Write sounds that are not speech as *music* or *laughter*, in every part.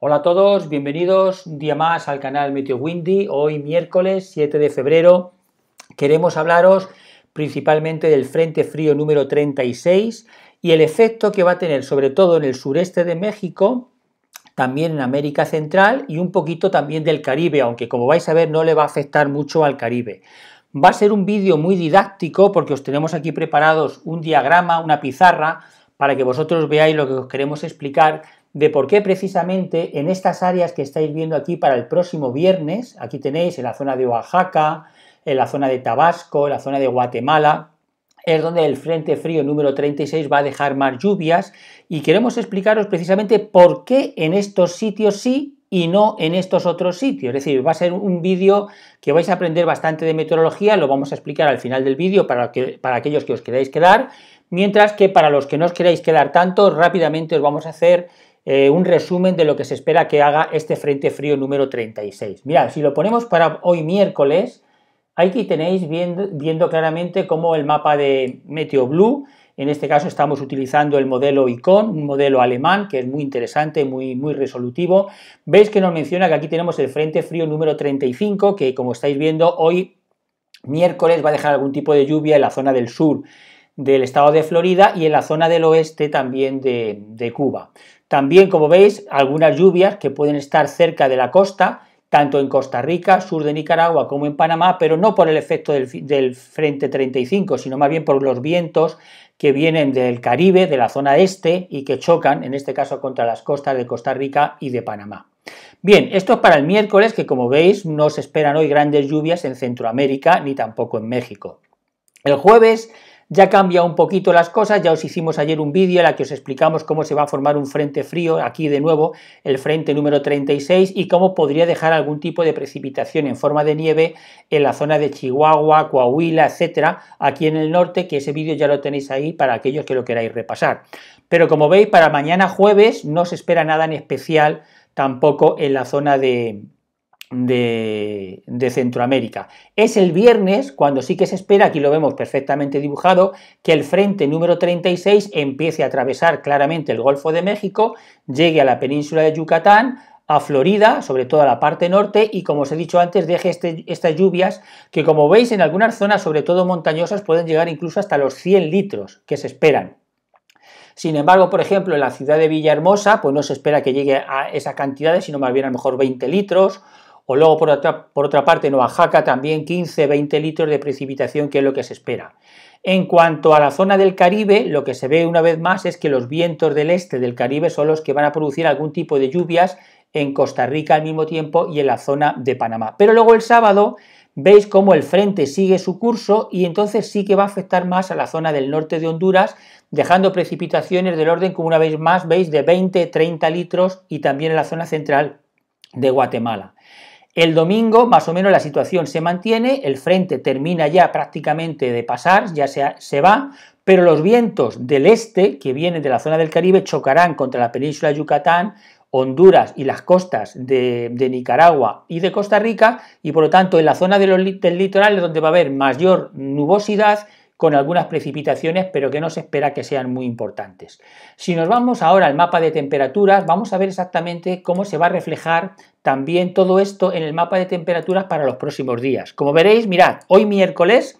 Hola a todos, bienvenidos un día más al canal Meteo Windy. Hoy miércoles 7 de febrero queremos hablaros principalmente del Frente Frío número 36 y el efecto que va a tener sobre todo en el sureste de México, también en América Central y un poquito también del Caribe, aunque como vais a ver no le va a afectar mucho al Caribe. Va a ser un vídeo muy didáctico porque os tenemos aquí preparados un diagrama, una pizarra, para que vosotros veáis lo que os queremos explicar de por qué precisamente en estas áreas que estáis viendo aquí para el próximo viernes, aquí tenéis en la zona de Oaxaca, en la zona de Tabasco, en la zona de Guatemala, es donde el Frente Frío número 36 va a dejar más lluvias y queremos explicaros precisamente por qué en estos sitios sí y no en estos otros sitios. Es decir, va a ser un vídeo que vais a aprender bastante de meteorología, lo vamos a explicar al final del vídeo para, para aquellos que os queráis quedar, mientras que para los que no os queráis quedar tanto, rápidamente os vamos a hacer eh, un resumen de lo que se espera que haga este Frente Frío número 36. Mirad, si lo ponemos para hoy miércoles, aquí tenéis viendo, viendo claramente cómo el mapa de Meteo Blue, en este caso estamos utilizando el modelo ICON, un modelo alemán que es muy interesante, muy, muy resolutivo. Veis que nos menciona que aquí tenemos el Frente Frío número 35, que como estáis viendo hoy miércoles va a dejar algún tipo de lluvia en la zona del sur del estado de Florida y en la zona del oeste también de, de Cuba. También, como veis, algunas lluvias que pueden estar cerca de la costa, tanto en Costa Rica, sur de Nicaragua como en Panamá, pero no por el efecto del, del, Frente 35, sino más bien por los vientos que vienen del Caribe, de la zona este, y que chocan, en este caso, contra las costas de Costa Rica y de Panamá. Bien, esto es para el miércoles, que como veis no se esperan hoy grandes lluvias en Centroamérica ni tampoco en México. El jueves ya cambia un poquito las cosas, ya os hicimos ayer un vídeo en la que os explicamos cómo se va a formar un frente frío, aquí de nuevo el frente número 36 y cómo podría dejar algún tipo de precipitación en forma de nieve en la zona de Chihuahua, Coahuila, etcétera, aquí en el norte, que ese vídeo ya lo tenéis ahí para aquellos que lo queráis repasar. Pero como veis, para mañana jueves no se espera nada en especial tampoco en la zona de, de, Centroamérica. Es el viernes cuando sí que se espera, aquí lo vemos perfectamente dibujado, que el frente número 36 empiece a atravesar claramente el Golfo de México, llegue a la península de Yucatán, a Florida, sobre todo a la parte norte, y como os he dicho antes, deje este, estas lluvias que como veis en algunas zonas, sobre todo montañosas, pueden llegar incluso hasta los 100 litros que se esperan. Sin embargo, por ejemplo, en la ciudad de Villahermosa, pues no se espera que llegue a esa cantidad, sino más bien a lo mejor 20 litros o luego, por otra, parte, en Oaxaca también 15-20 litros de precipitación, que es lo que se espera. En cuanto a la zona del Caribe, lo que se ve una vez más es que los vientos del este del Caribe son los que van a producir algún tipo de lluvias en Costa Rica al mismo tiempo y en la zona de Panamá. Pero luego el sábado veis cómo el frente sigue su curso y entonces sí que va a afectar más a la zona del norte de Honduras, dejando precipitaciones del orden, como una vez más veis, de 20-30 litros y también en la zona central de Guatemala. El domingo, más o menos, la situación se mantiene, el frente termina ya prácticamente de pasar, ya se, va, pero los vientos del este, que vienen de la zona del Caribe, chocarán contra la península de Yucatán, Honduras y las costas de, Nicaragua y de Costa Rica, y por lo tanto en la zona del litoral es donde va a haber mayor nubosidad con algunas precipitaciones, pero que no se espera que sean muy importantes. Si nos vamos ahora al mapa de temperaturas, vamos a ver exactamente cómo se va a reflejar también todo esto en el mapa de temperaturas para los próximos días. Como veréis, mirad, hoy miércoles,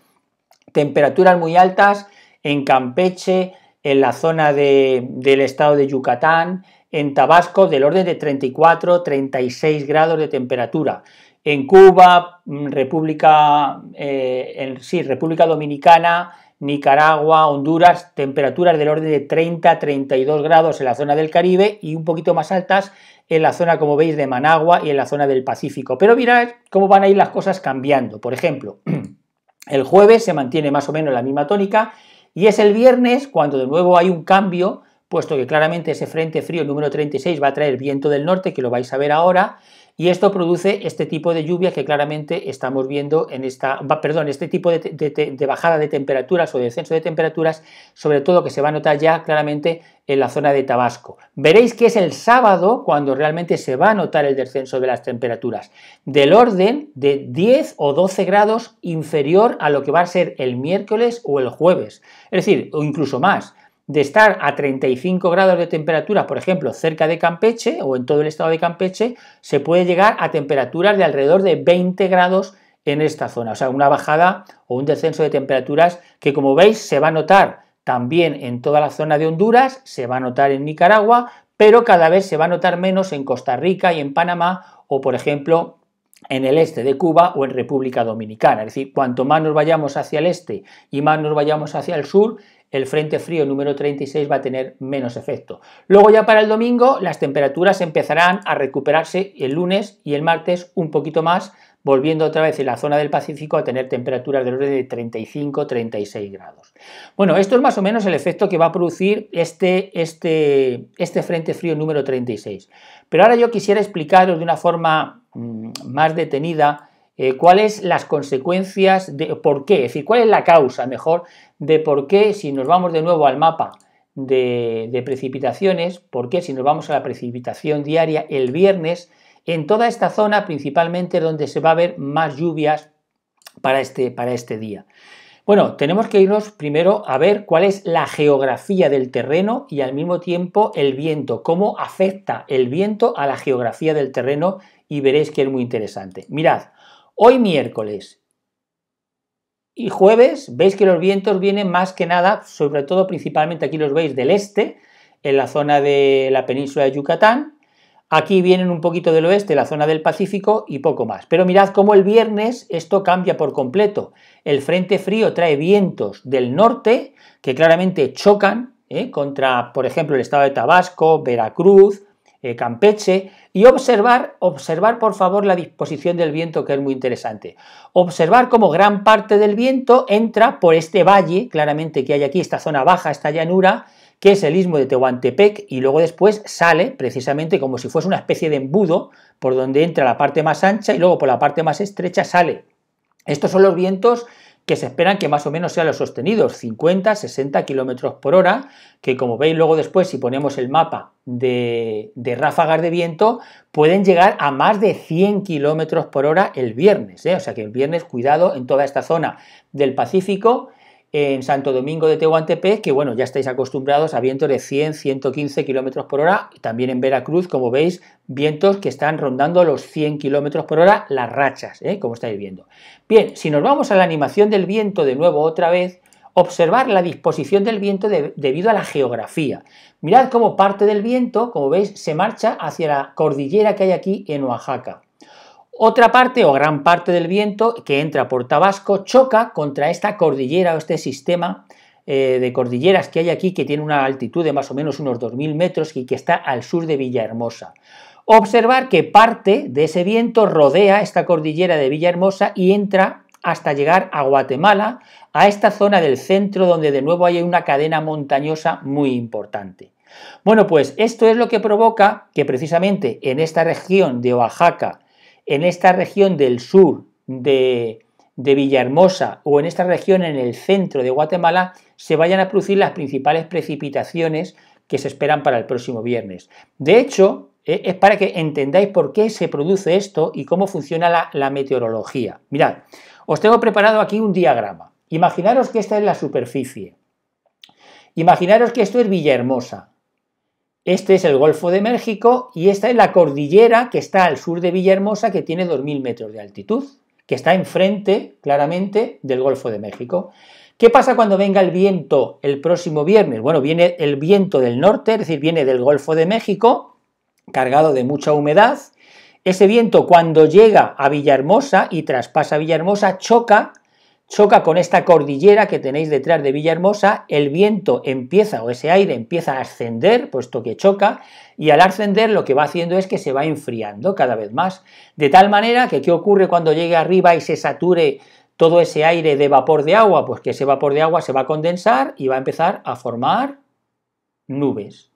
temperaturas muy altas en Campeche, en la zona del estado de Yucatán, en Tabasco del orden de 34, 36 grados de temperatura en Cuba, mm, República, eh, en, sí, República Dominicana, Nicaragua, Honduras, temperaturas del orden de 30-32 grados en la zona del Caribe y un poquito más altas en la zona, como veis, de Managua y en la zona del Pacífico. Pero mirad cómo van a ir las cosas cambiando. Por ejemplo, *clears throat* el jueves se mantiene más o menos la misma tónica y es el viernes cuando de nuevo hay un cambio puesto que claramente ese frente frío número 36 va a traer viento del norte, que lo vais a ver ahora, y esto produce este tipo de lluvia que claramente estamos viendo en esta, perdón, este tipo de, bajada de temperaturas o descenso de temperaturas, sobre todo que se va a notar ya claramente en la zona de Tabasco. Veréis que es el sábado cuando realmente se va a notar el descenso de las temperaturas, del orden de 10 o 12 grados inferior a lo que va a ser el miércoles o el jueves, es decir, o incluso más de estar a 35 grados de temperatura, por ejemplo, cerca de Campeche o en todo el estado de Campeche, se puede llegar a temperaturas de alrededor de 20 grados en esta zona. O sea, una bajada o un descenso de temperaturas que, como veis, se va a notar también en toda la zona de Honduras, se va a notar en Nicaragua, pero cada vez se va a notar menos en Costa Rica y en Panamá o, por ejemplo, en el este de Cuba o en República Dominicana. Es decir, cuanto más nos vayamos hacia el este y más nos vayamos hacia el sur, el frente frío número 36 va a tener menos efecto. Luego ya para el domingo las temperaturas empezarán a recuperarse el lunes y el martes un poquito más, volviendo otra vez en la zona del Pacífico a tener temperaturas del orden de 35-36 grados. Bueno, esto es más o menos el efecto que va a producir este, este, este frente frío número 36. Pero ahora yo quisiera explicaros de una forma mm, más detenida eh, cuáles las consecuencias de por qué, es decir, cuál es la causa, mejor, de por qué, si nos vamos de nuevo al mapa de, precipitaciones, por qué, si nos vamos a la precipitación diaria el viernes, en toda esta zona principalmente donde se va a ver más lluvias para este, para este día. Bueno, tenemos que irnos primero a ver cuál es la geografía del terreno y al mismo tiempo el viento, cómo afecta el viento a la geografía del terreno y veréis que es muy interesante. Mirad, Hoy miércoles y jueves veis que los vientos vienen más que nada, sobre todo principalmente aquí los veis del este, en la zona de la península de Yucatán. Aquí vienen un poquito del oeste, la zona del Pacífico y poco más. Pero mirad cómo el viernes esto cambia por completo. El frente frío trae vientos del norte que claramente chocan ¿eh? contra, por ejemplo, el estado de Tabasco, Veracruz, eh, Campeche, y observar, observar por favor la disposición del viento que es muy interesante. Observar cómo gran parte del viento entra por este valle, claramente que hay aquí, esta zona baja, esta llanura, que es el istmo de Tehuantepec, y luego después sale precisamente como si fuese una especie de embudo por donde entra la parte más ancha y luego por la parte más estrecha sale. Estos son los vientos que se esperan que más o menos sean los sostenidos, 50, 60 kilómetros por hora, que como veis luego después, si ponemos el mapa de, de ráfagas de viento, pueden llegar a más de 100 kilómetros por hora el viernes. ¿eh? O sea que el viernes, cuidado en toda esta zona del Pacífico en Santo Domingo de Tehuantepec, que bueno, ya estáis acostumbrados a vientos de 100, 115 kilómetros por hora, y también en Veracruz, como veis, vientos que están rondando los 100 kilómetros por hora, las rachas, ¿eh? como estáis viendo. Bien, si nos vamos a la animación del viento de nuevo otra vez, observar la disposición del viento debido a la geografía. Mirad cómo parte del viento, como veis, se marcha hacia la cordillera que hay aquí en Oaxaca. Otra parte o gran parte del viento que entra por Tabasco choca contra esta cordillera o este sistema eh, de cordilleras que hay aquí que tiene una altitud de más o menos unos 2.000 metros y que está al sur de Villahermosa. Observar que parte de ese viento rodea esta cordillera de Villahermosa y entra hasta llegar a Guatemala, a esta zona del centro donde de nuevo hay una cadena montañosa muy importante. Bueno, pues esto es lo que provoca que precisamente en esta región de Oaxaca, en esta región del sur de, Villahermosa o en esta región en el centro de Guatemala se vayan a producir las principales precipitaciones que se esperan para el próximo viernes. De hecho, eh, es para que entendáis por qué se produce esto y cómo funciona la, la meteorología. Mirad, os tengo preparado aquí un diagrama. Imaginaros que esta es la superficie. Imaginaros que esto es Villahermosa. Este es el Golfo de México y esta es la cordillera que está al sur de Villahermosa, que tiene 2.000 metros de altitud, que está enfrente, claramente, del Golfo de México. ¿Qué pasa cuando venga el viento el próximo viernes? Bueno, viene el viento del norte, es decir, viene del Golfo de México, cargado de mucha humedad. Ese viento cuando llega a Villahermosa y traspasa Villahermosa choca choca con esta cordillera que tenéis detrás de Villahermosa, el viento empieza o ese aire empieza a ascender, puesto que choca, y al ascender lo que va haciendo es que se va enfriando cada vez más, de tal manera que qué ocurre cuando llegue arriba y se sature todo ese aire de vapor de agua, pues que ese vapor de agua se va a condensar y va a empezar a formar nubes.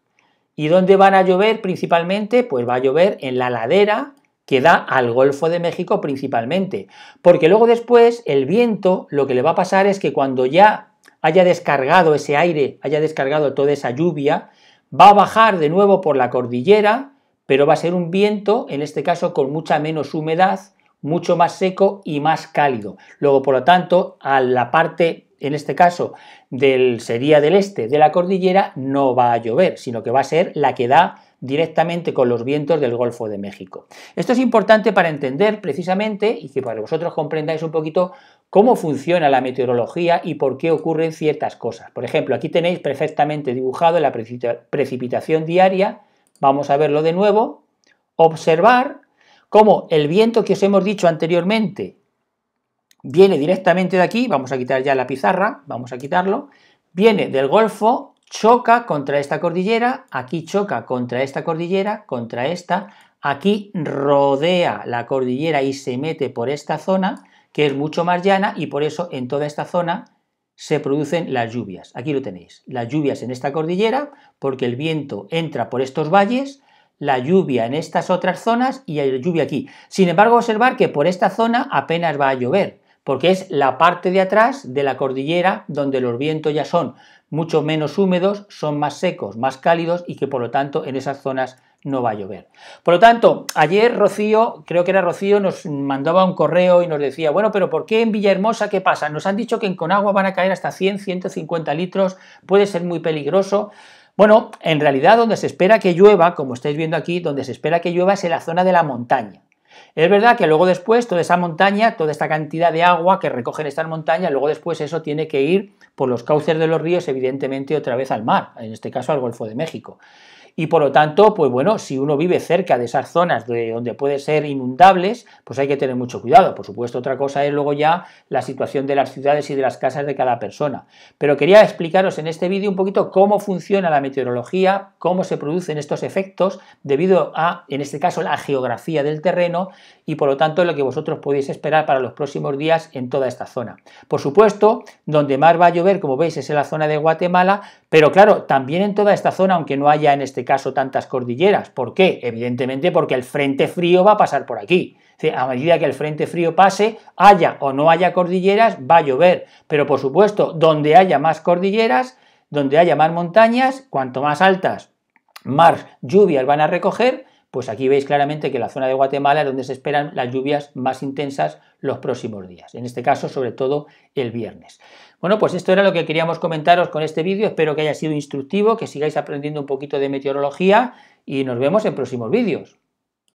¿Y dónde van a llover principalmente? Pues va a llover en la ladera que da al Golfo de México principalmente, porque luego después el viento lo que le va a pasar es que cuando ya haya descargado ese aire, haya descargado toda esa lluvia, va a bajar de nuevo por la cordillera, pero va a ser un viento, en este caso, con mucha menos humedad, mucho más seco y más cálido. Luego, por lo tanto, a la parte, en este caso, del, sería del este de la cordillera, no va a llover, sino que va a ser la que da directamente con los vientos del Golfo de México. Esto es importante para entender precisamente y que para vosotros comprendáis un poquito cómo funciona la meteorología y por qué ocurren ciertas cosas. Por ejemplo, aquí tenéis perfectamente dibujado la precipitación diaria. Vamos a verlo de nuevo. Observar cómo el viento que os hemos dicho anteriormente viene directamente de aquí. Vamos a quitar ya la pizarra, vamos a quitarlo. Viene del Golfo choca contra esta cordillera, aquí choca contra esta cordillera, contra esta, aquí rodea la cordillera y se mete por esta zona, que es mucho más llana y por eso en toda esta zona se producen las lluvias. Aquí lo tenéis, las lluvias en esta cordillera, porque el viento entra por estos valles, la lluvia en estas otras zonas y hay lluvia aquí. Sin embargo, observar que por esta zona apenas va a llover, porque es la parte de atrás de la cordillera donde los vientos ya son mucho menos húmedos, son más secos, más cálidos y que por lo tanto en esas zonas no va a llover. Por lo tanto, ayer Rocío, creo que era Rocío, nos mandaba un correo y nos decía, bueno, pero ¿por qué en Villahermosa qué pasa? Nos han dicho que con agua van a caer hasta 100, 150 litros, puede ser muy peligroso. Bueno, en realidad donde se espera que llueva, como estáis viendo aquí, donde se espera que llueva es en la zona de la montaña. Es verdad que luego después toda esa montaña, toda esta cantidad de agua que recogen estas montañas, luego después eso tiene que ir por los cauces de los ríos, evidentemente, otra vez al mar, en este caso al Golfo de México y por lo tanto, pues bueno, si uno vive cerca de esas zonas de donde puede ser inundables, pues hay que tener mucho cuidado. Por supuesto, otra cosa es luego ya la situación de las ciudades y de las casas de cada persona. Pero quería explicaros en este vídeo un poquito cómo funciona la meteorología, cómo se producen estos efectos debido a, en este caso, la geografía del terreno y por lo tanto lo que vosotros podéis esperar para los próximos días en toda esta zona. Por supuesto, donde más va a llover, como veis, es en la zona de Guatemala, pero claro, también en toda esta zona, aunque no haya en este caso tantas cordilleras. ¿Por qué? Evidentemente porque el frente frío va a pasar por aquí. A medida que el frente frío pase, haya o no haya cordilleras, va a llover. Pero por supuesto, donde haya más cordilleras, donde haya más montañas, cuanto más altas, más lluvias van a recoger pues aquí veis claramente que la zona de Guatemala es donde se esperan las lluvias más intensas los próximos días, en este caso sobre todo el viernes. Bueno, pues esto era lo que queríamos comentaros con este vídeo, espero que haya sido instructivo, que sigáis aprendiendo un poquito de meteorología y nos vemos en próximos vídeos.